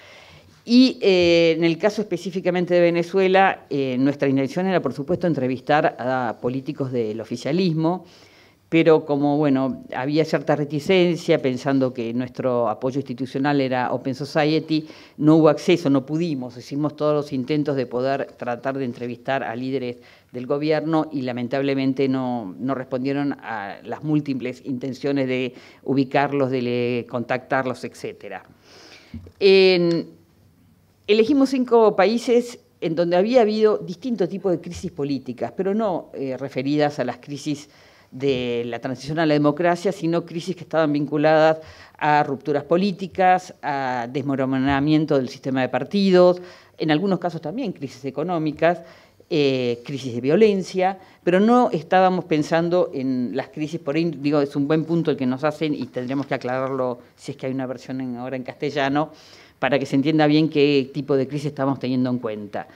Speaker 3: Y eh, en el caso específicamente de Venezuela, eh, nuestra intención era, por supuesto, entrevistar a políticos del oficialismo, pero como, bueno, había cierta reticencia, pensando que nuestro apoyo institucional era Open Society, no hubo acceso, no pudimos, hicimos todos los intentos de poder tratar de entrevistar a líderes del gobierno y lamentablemente no, no respondieron a las múltiples intenciones de ubicarlos, de contactarlos, etcétera. Elegimos cinco países en donde había habido distintos tipos de crisis políticas, pero no eh, referidas a las crisis de la transición a la democracia, sino crisis que estaban vinculadas a rupturas políticas, a desmoronamiento del sistema de partidos, en algunos casos también crisis económicas, eh, crisis de violencia, pero no estábamos pensando en las crisis, por ahí digo, es un buen punto el que nos hacen y tendremos que aclararlo si es que hay una versión ahora en castellano, para que se entienda bien qué tipo de crisis estamos teniendo en cuenta.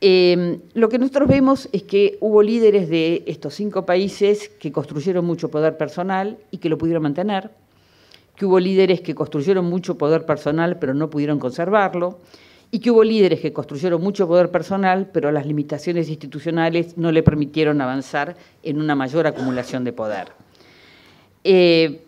Speaker 3: Em, lo que nosotros vemos es que hubo líderes de estos cinco países que construyeron mucho poder personal y que lo pudieron mantener, que hubo líderes que construyeron mucho poder personal pero no pudieron conservarlo, y que hubo líderes que construyeron mucho poder personal pero las limitaciones institucionales no le permitieron avanzar en una mayor acumulación de poder. Eh,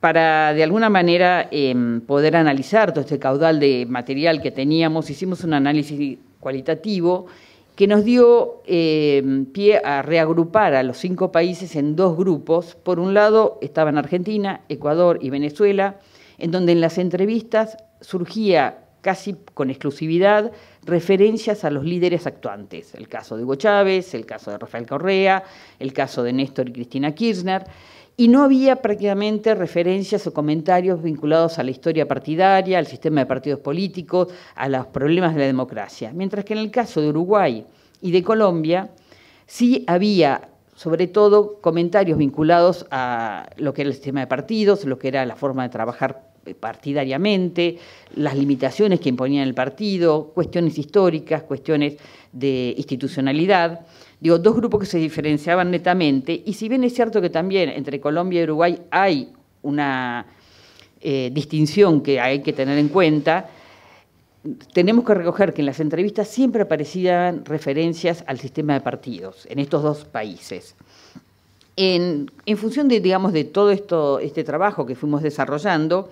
Speaker 3: para de alguna manera em, poder analizar todo este caudal de material que teníamos, hicimos un análisis cualitativo que nos dio em, pie a reagrupar a los cinco países en dos grupos. Por un lado estaban Argentina, Ecuador y Venezuela, en donde en las entrevistas surgía casi con exclusividad referencias a los líderes actuantes, el caso de Hugo Chávez, el caso de Rafael Correa, el caso de Néstor y Cristina Kirchner y no había prácticamente referencias o comentarios vinculados a la historia partidaria, al sistema de partidos políticos, a los problemas de la democracia. Mientras que en el caso de Uruguay y de Colombia, sí había sobre todo comentarios vinculados a lo que era el sistema de partidos, lo que era la forma de trabajar eh, partidariamente, las limitaciones que imponía el partido, cuestiones históricas, cuestiones de institucionalidad. Digo, dos grupos que se diferenciaban netamente, y si bien es cierto que también entre Colombia y Uruguay hay una eh, distinción que hay que tener en cuenta, tenemos que recoger que en las entrevistas siempre aparecían referencias al sistema de partidos en estos dos países. En, función de, digamos, de todo este trabajo que fuimos desarrollando,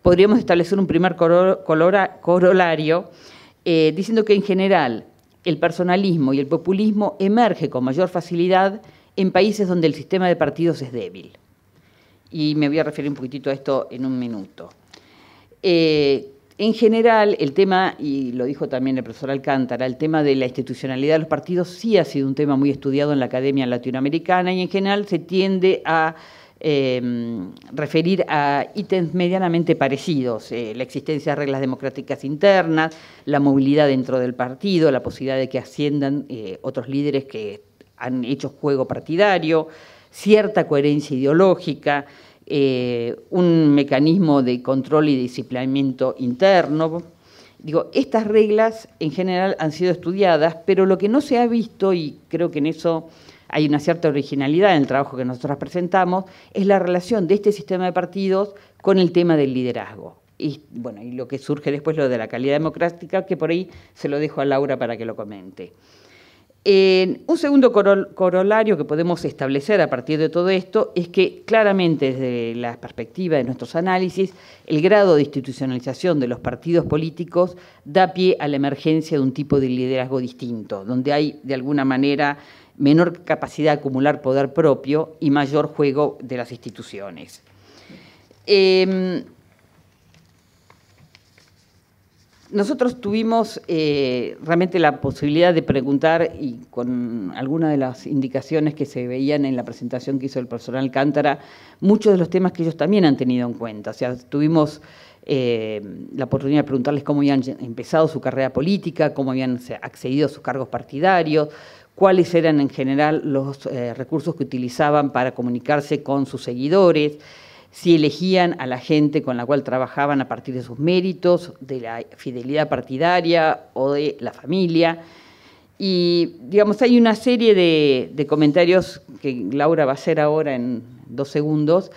Speaker 3: podríamos establecer un primer corolario eh, diciendo que en general el personalismo y el populismo emerge con mayor facilidad en países donde el sistema de partidos es débil. Y me voy a referir un poquitito a esto en un minuto. Eh, en general, el tema, y lo dijo también el profesor Alcántara, el tema de la institucionalidad de los partidos sí ha sido un tema muy estudiado en la academia latinoamericana y en general se tiende a Em, referir a ítems medianamente parecidos, eh, la existencia de reglas democráticas internas, la movilidad dentro del partido, la posibilidad de que asciendan eh, otros líderes que han hecho juego partidario, cierta coherencia ideológica, eh, un mecanismo de control y disciplinamiento interno. Digo, estas reglas en general han sido estudiadas, pero lo que no se ha visto, y creo que en eso hay una cierta originalidad en el trabajo que nosotros presentamos, es la relación de este sistema de partidos con el tema del liderazgo. Y bueno, y lo que surge después lo de la calidad democrática, que por ahí se lo dejo a Laura para que lo comente. un segundo corolario que podemos establecer a partir de todo esto es que claramente desde la perspectiva de nuestros análisis, el grado de institucionalización de los partidos políticos da pie a la emergencia de un tipo de liderazgo distinto, donde hay de alguna manera menor capacidad de acumular poder propio y mayor juego de las instituciones. Em, nosotros tuvimos eh, realmente la posibilidad de preguntar y con algunas de las indicaciones que se veían en la presentación que hizo el profesor Alcántara, muchos de los temas que ellos también han tenido en cuenta. O sea, tuvimos eh, la oportunidad de preguntarles cómo habían empezado su carrera política, cómo habían accedido a sus cargos partidarios, cuáles eran en general los eh, recursos que utilizaban para comunicarse con sus seguidores, si elegían a la gente con la cual trabajaban a partir de sus méritos, de la fidelidad partidaria o de la familia. Y digamos, hay una serie de, de comentarios que Laura va a hacer ahora en dos segundos,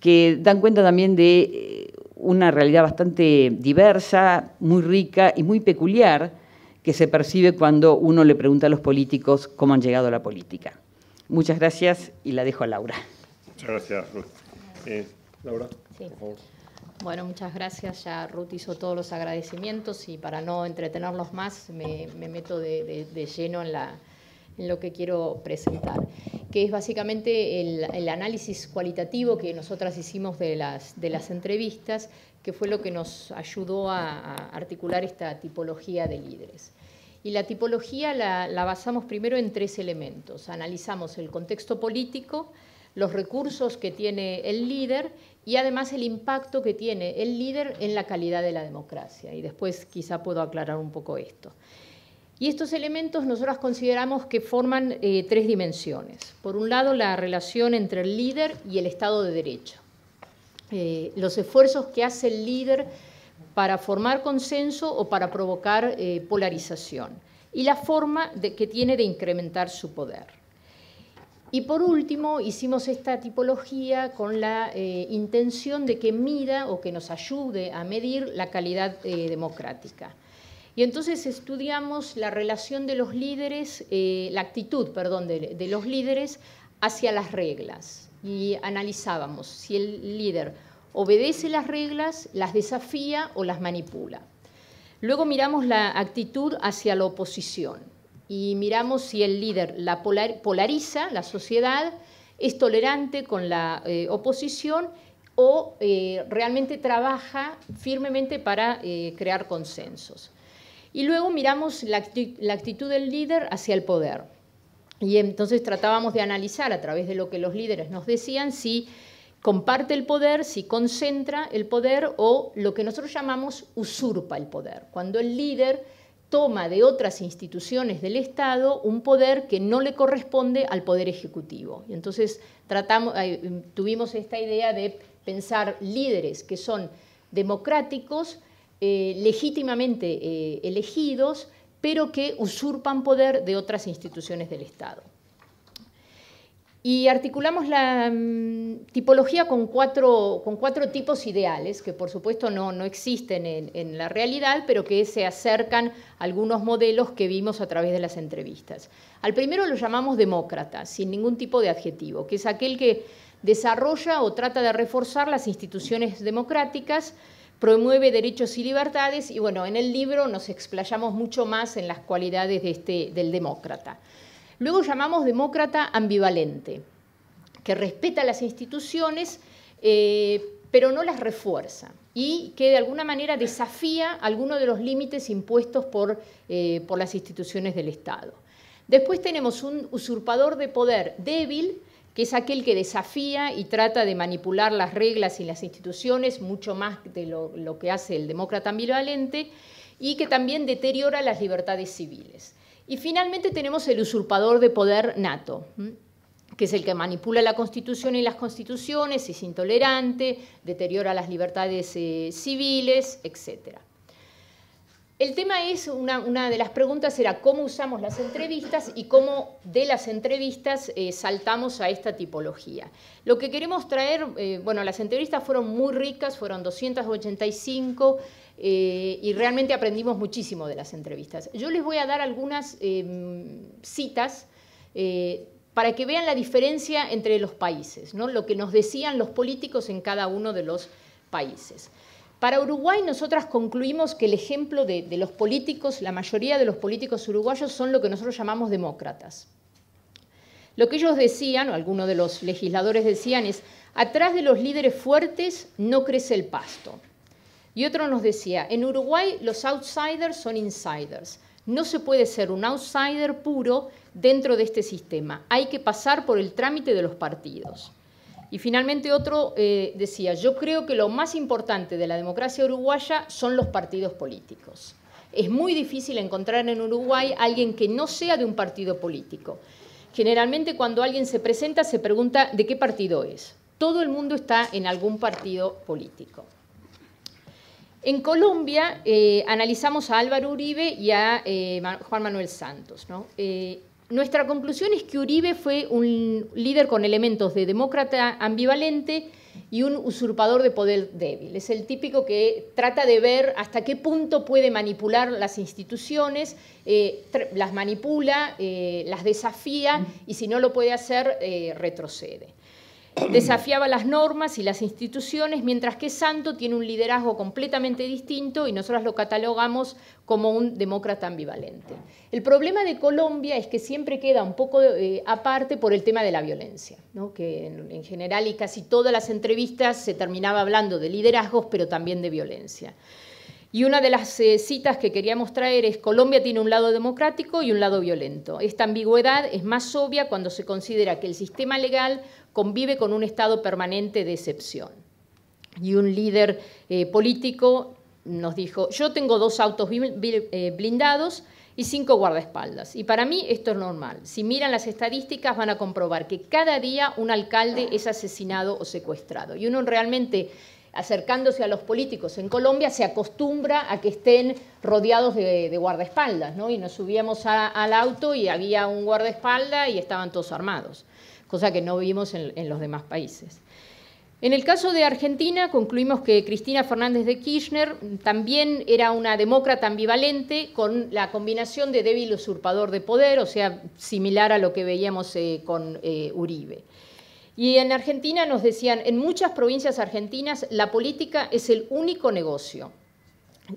Speaker 3: que dan cuenta también de eh, una realidad bastante diversa, muy rica y muy peculiar que se percibe cuando uno le pregunta a los políticos cómo han llegado a la política. Muchas gracias y la dejo a Laura. Muchas gracias, Ruth. Eh, Laura, sí. por favor.
Speaker 4: Bueno, muchas gracias. Ya Ruth hizo todos los agradecimientos y para no entretenerlos más me, meto de, lleno en, la, lo que quiero presentar, que es básicamente el, análisis cualitativo que nosotras hicimos de las, de las entrevistas, que fue lo que nos ayudó a articular esta tipología de líderes. Y la tipología la, basamos primero en tres elementos. Analizamos el contexto político, los recursos que tiene el líder y además el impacto que tiene el líder en la calidad de la democracia. Y después quizá puedo aclarar un poco esto. Y estos elementos nosotros consideramos que forman eh, tres dimensiones. Por un lado, la relación entre el líder y el Estado de Derecho. Eh, los esfuerzos que hace el líder para formar consenso o para provocar eh, polarización, y la forma de, que tiene de incrementar su poder. Y por último, hicimos esta tipología con la eh, intención de que mida o que nos ayude a medir la calidad eh, democrática. Y entonces estudiamos la relación de los líderes, la actitud, perdón, de los líderes hacia las reglas y analizábamos si el líder obedece las reglas, las desafía o las manipula. Luego miramos la actitud hacia la oposición y miramos si el líder la polariza la sociedad, es tolerante con la eh, oposición o eh, realmente trabaja firmemente para eh, crear consensos. Y luego miramos la actitud del líder hacia el poder. Y entonces tratábamos de analizar a través de lo que los líderes nos decían si comparte el poder, si concentra el poder o lo que nosotros llamamos usurpa el poder, cuando el líder toma de otras instituciones del Estado un poder que no le corresponde al poder ejecutivo. Y entonces tratamos, eh, tuvimos esta idea de pensar líderes que son democráticos, eh, legítimamente eh, elegidos, pero que usurpan poder de otras instituciones del Estado. Y articulamos la mm, tipología con cuatro, con cuatro tipos ideales, que por supuesto no, existen en, la realidad, pero que se acercan a algunos modelos que vimos a través de las entrevistas. Al primero lo llamamos demócrata, sin ningún tipo de adjetivo, que es aquel que desarrolla o trata de reforzar las instituciones democráticas, promueve derechos y libertades, y bueno, en el libro nos explayamos mucho más en las cualidades de este, del demócrata. Luego llamamos demócrata ambivalente, que respeta las instituciones, eh, pero no las refuerza y que de alguna manera desafía algunos de los límites impuestos eh, por, las instituciones del Estado. Después tenemos un usurpador de poder débil, que es aquel que desafía y trata de manipular las reglas y las instituciones, mucho más de lo que hace el demócrata ambivalente, y que también deteriora las libertades civiles. Y finalmente tenemos el usurpador de poder nato, que es el que manipula la Constitución y las constituciones, es intolerante, deteriora las libertades eh, civiles, etc. El tema es, una, de las preguntas era cómo usamos las entrevistas y cómo de las entrevistas eh, saltamos a esta tipología. Lo que queremos traer, eh, bueno, las entrevistas fueron muy ricas, fueron 285. Eh, y realmente aprendimos muchísimo de las entrevistas. Yo les voy a dar algunas em, citas eh, para que vean la diferencia entre los países, ¿no? lo que nos decían los políticos en cada uno de los países. Para Uruguay nosotras concluimos que el ejemplo de, de los políticos, la mayoría de los políticos uruguayos son lo que nosotros llamamos demócratas. Lo que ellos decían, o algunos de los legisladores decían, es, atrás de los líderes fuertes no crece el pasto. Y otro nos decía, en Uruguay los outsiders son insiders. No se puede ser un outsider puro dentro de este sistema. Hay que pasar por el trámite de los partidos. Y finalmente otro eh, decía, yo creo que lo más importante de la democracia uruguaya son los partidos políticos. Es muy difícil encontrar en Uruguay alguien que no sea de un partido político. Generalmente cuando alguien se presenta se pregunta de qué partido es. Todo el mundo está en algún partido político. En Colombia eh, analizamos a Álvaro Uribe y a eh, Juan Manuel Santos. Eh, nuestra conclusión es que Uribe fue un líder con elementos de demócrata ambivalente y un usurpador de poder débil. Es el típico que trata de ver hasta qué punto puede manipular las instituciones, las manipula, las desafía y si no lo puede hacer, retrocede. desafiaba las normas y las instituciones, mientras que Santo tiene un liderazgo completamente distinto y nosotros lo catalogamos como un demócrata ambivalente. El problema de Colombia es que siempre queda un poco eh, aparte por el tema de la violencia, que en, general y casi todas las entrevistas se terminaba hablando de liderazgos, pero también de violencia. Y una de las eh, citas que queríamos traer es Colombia tiene un lado democrático y un lado violento. Esta ambigüedad es más obvia cuando se considera que el sistema legal convive con un estado permanente de excepción. Y un líder eh, político nos dijo, yo tengo dos autos eh, blindados y cinco guardaespaldas. Y para mí esto es normal. Si miran las estadísticas van a comprobar que cada día un alcalde es asesinado o secuestrado. Y uno realmente acercándose a los políticos en Colombia, se acostumbra a que estén rodeados de, guardaespaldas, ¿no? Y nos subíamos al auto y había un guardaespaldas y estaban todos armados, cosa que no vimos en, los demás países. En el caso de Argentina, concluimos que Cristina Fernández de Kirchner también era una demócrata ambivalente con la combinación de débil usurpador de poder, o sea, similar a lo que veíamos eh, con eh, Uribe. Y en Argentina nos decían, en muchas provincias argentinas la política es el único negocio.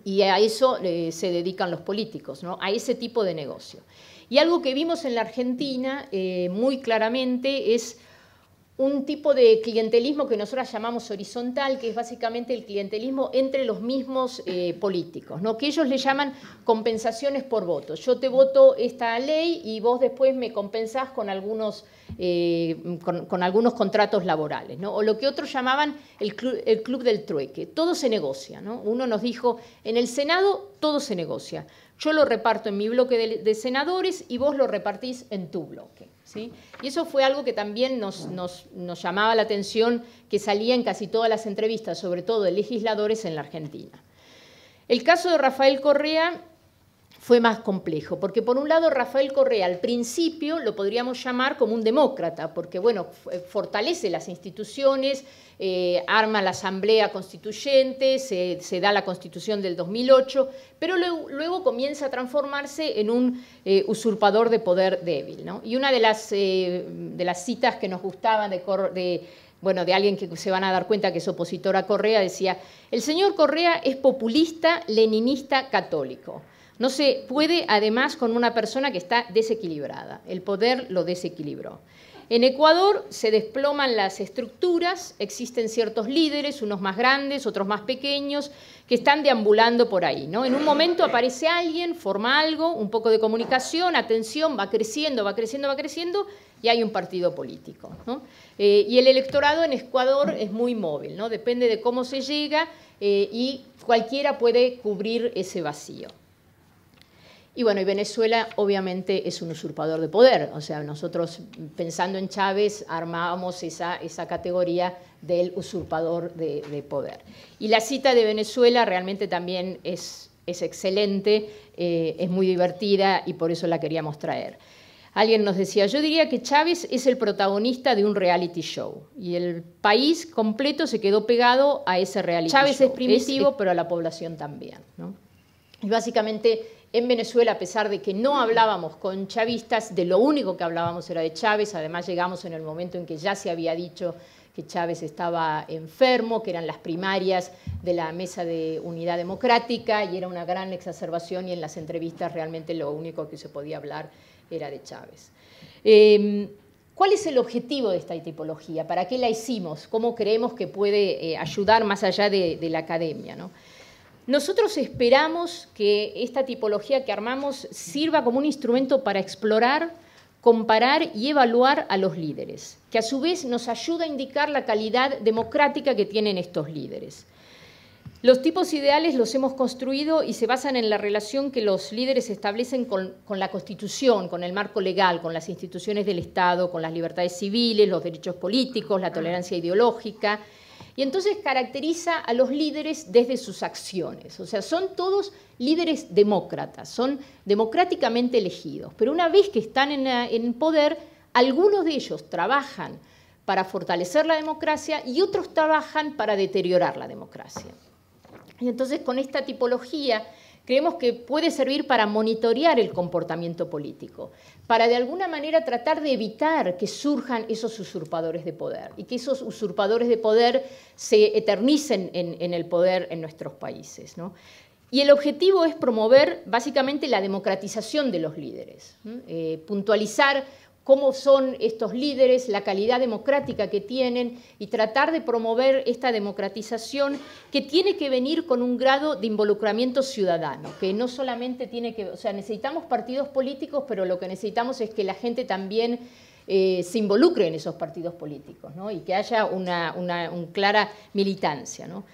Speaker 4: Y a eso eh, se dedican los políticos, ¿no? a ese tipo de negocio. Y algo que vimos en la Argentina eh, muy claramente es un tipo de clientelismo que nosotros llamamos horizontal, que es básicamente el clientelismo entre los mismos eh, políticos, que ellos le llaman compensaciones por voto. Yo te voto esta ley y vos después me compensás con algunos, eh, con, algunos contratos laborales, o lo que otros llamaban el, club, del trueque. Todo se negocia. Uno nos dijo, en el Senado todo se negocia. Yo lo reparto en mi bloque de senadores y vos lo repartís en tu bloque. Y eso fue algo que también nos, nos llamaba la atención, que salía en casi todas las entrevistas, sobre todo de legisladores en la Argentina. El caso de Rafael Correa fue más complejo, porque por un lado Rafael Correa al principio lo podríamos llamar como un demócrata, porque bueno, eh, fortalece las instituciones, eh, arma la Asamblea Constituyente, se, da la Constitución del 2008, pero luego, comienza a transformarse en un eh, usurpador de poder débil. Y una de las, de las citas que nos gustaban de, de bueno, de alguien que se van a dar cuenta que es opositor a Correa, decía, el señor Correa es populista, leninista, católico. No se puede, además, con una persona que está desequilibrada. El poder lo desequilibró. En Ecuador se desploman las estructuras, existen ciertos líderes, unos más grandes, otros más pequeños, que están deambulando por ahí. ¿no? En un momento aparece alguien, forma algo, un poco de comunicación, atención, va creciendo, va creciendo, va creciendo, y hay un partido político. Eh, y el electorado en Ecuador es muy móvil, ¿no? depende de cómo se llega eh, y cualquiera puede cubrir ese vacío. Y bueno, y Venezuela obviamente es un usurpador de poder, o sea, nosotros pensando en Chávez armábamos esa, esa categoría del usurpador de, poder. Y la cita de Venezuela realmente también es, es excelente, eh, es muy divertida y por eso la queríamos traer. Alguien nos decía, yo diría que Chávez es el protagonista de un reality show y el país completo se quedó pegado a ese reality Chávez show. Chávez es primitivo, pero a la población también. ¿no? Y básicamente en Venezuela, a pesar de que no hablábamos con chavistas, de lo único que hablábamos era de Chávez, además llegamos en el momento en que ya se había dicho que Chávez estaba enfermo, que eran las primarias de la Mesa de Unidad Democrática y era una gran exacerbación y en las entrevistas realmente lo único que se podía hablar era de Chávez. Em, ¿Cuál es el objetivo de esta tipología? ¿Para qué la hicimos? ¿Cómo creemos que puede eh, ayudar más allá de, la academia? Nosotros esperamos que esta tipología que armamos sirva como un instrumento para explorar, comparar y evaluar a los líderes, que a su vez nos ayuda a indicar la calidad democrática que tienen estos líderes. Los tipos ideales los hemos construido y se basan en la relación que los líderes establecen con, la Constitución, con el marco legal, con las instituciones del Estado, con las libertades civiles, los derechos políticos, la tolerancia ideológica, y entonces caracteriza a los líderes desde sus acciones. O sea, son todos líderes demócratas, son democráticamente elegidos. Pero una vez que están en, eh, en poder, algunos de ellos trabajan para fortalecer la democracia y otros trabajan para deteriorar la democracia. Y entonces con esta tipología creemos que puede servir para monitorear el comportamiento político, para de alguna manera tratar de evitar que surjan esos usurpadores de poder y que esos usurpadores de poder se eternicen en, el poder en nuestros países. Y el objetivo es promover básicamente la democratización de los líderes, eh, puntualizar cómo son estos líderes, la calidad democrática que tienen y tratar de promover esta democratización que tiene que venir con un grado de involucramiento ciudadano, que no solamente tiene que, o sea, necesitamos partidos políticos, pero lo que necesitamos es que la gente también eh, se involucre en esos partidos políticos ¿no? y que haya una, clara militancia. ¿no?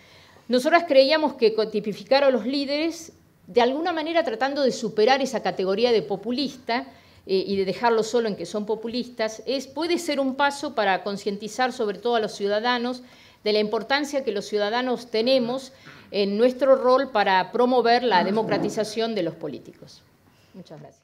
Speaker 4: Nosotras creíamos que tipificar a los líderes, de alguna manera tratando de superar esa categoría de populista, eh, y de dejarlo solo en que son populistas, es, puede ser un paso para concientizar sobre todo a los ciudadanos de la importancia que los ciudadanos tenemos en nuestro rol para promover la democratización de los políticos. Muchas gracias.